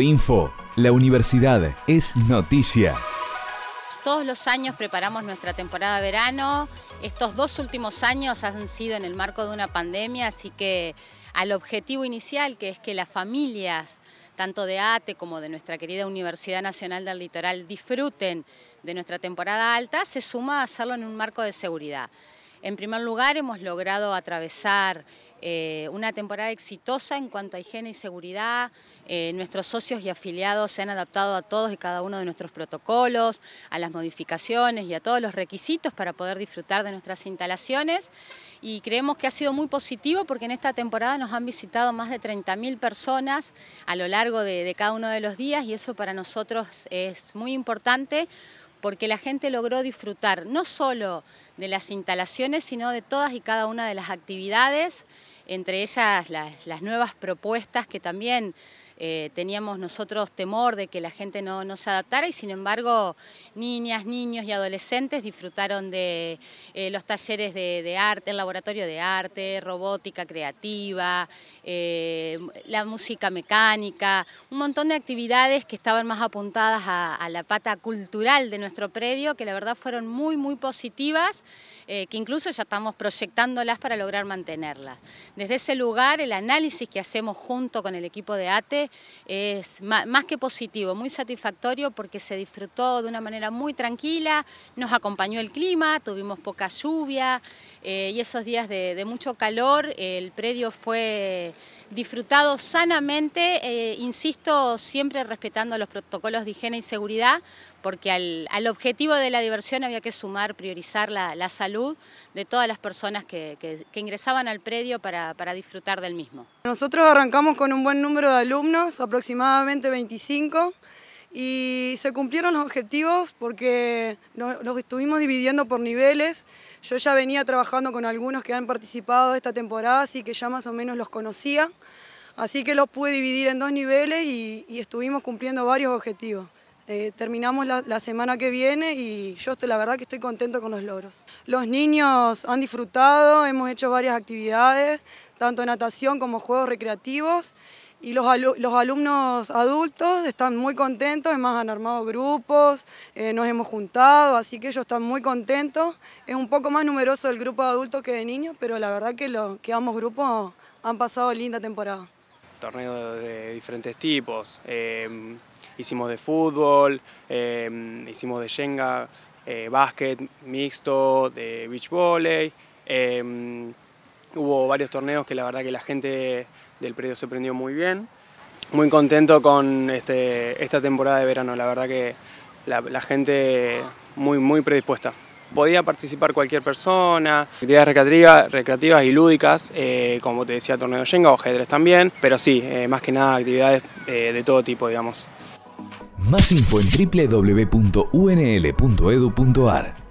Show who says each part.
Speaker 1: info La universidad es noticia. Todos los años preparamos nuestra temporada de verano. Estos dos últimos años han sido en el marco de una pandemia, así que al objetivo inicial, que es que las familias tanto de ATE como de nuestra querida Universidad Nacional del Litoral disfruten de nuestra temporada alta, se suma a hacerlo en un marco de seguridad. En primer lugar, hemos logrado atravesar eh, una temporada exitosa en cuanto a higiene y seguridad. Eh, nuestros socios y afiliados se han adaptado a todos y cada uno de nuestros protocolos, a las modificaciones y a todos los requisitos para poder disfrutar de nuestras instalaciones. Y creemos que ha sido muy positivo porque en esta temporada nos han visitado más de 30.000 personas a lo largo de cada uno de los días y eso para nosotros es muy importante porque la gente logró disfrutar no solo de las instalaciones, sino de todas y cada una de las actividades, entre ellas las, nuevas propuestas que también eh, teníamos nosotros temor de que la gente no, se adaptara y sin embargo niñas, niños y adolescentes disfrutaron de eh, los talleres de, arte, el laboratorio de arte, robótica creativa, eh, la música mecánica, un montón de actividades que estaban más apuntadas a, la pata cultural de nuestro predio que la verdad fueron muy muy positivas, que incluso ya estamos proyectándolas para lograr mantenerlas. Desde ese lugar el análisis que hacemos junto con el equipo de ATE es más que positivo, muy satisfactorio porque se disfrutó de una manera muy tranquila, nos acompañó el clima, tuvimos poca lluvia eh, y esos días de mucho calor, el predio fue disfrutado sanamente, eh, insisto, siempre respetando los protocolos de higiene y seguridad, porque al, objetivo de la diversión había que sumar, priorizar la, salud de todas las personas que, ingresaban al predio para, para, disfrutar del mismo.
Speaker 2: Nosotros arrancamos con un buen número de alumnos, aproximadamente 25, y se cumplieron los objetivos porque los estuvimos dividiendo por niveles. Yo ya venía trabajando con algunos que han participado esta temporada, así que ya más o menos los conocía. Así que los pude dividir en dos niveles y, estuvimos cumpliendo varios objetivos. Eh, terminamos la, semana que viene y yo la verdad que estoy contento con los logros. Los niños han disfrutado, hemos hecho varias actividades, tanto natación como juegos recreativos. Y los, alumnos adultos están muy contentos, además han armado grupos, eh, nos hemos juntado, así que ellos están muy contentos. Es un poco más numeroso el grupo de adultos que de niños, pero la verdad que, que ambos grupos han pasado linda temporada.
Speaker 3: Torneos de diferentes tipos, em, hicimos de fútbol, em, hicimos de shenga, eh, básquet mixto, de beach volley, em, Hubo varios torneos que la verdad que la gente del predio se prendió muy bien. Muy contento con este, esta temporada de verano, la verdad que la, gente muy, muy predispuesta. Podía participar cualquier persona, actividades recreativas, recreativas y lúdicas, eh, como te decía, torneo de o ajedrez también, pero sí, eh, más que nada actividades eh, de todo tipo, digamos.
Speaker 1: Más info en www.unl.edu.ar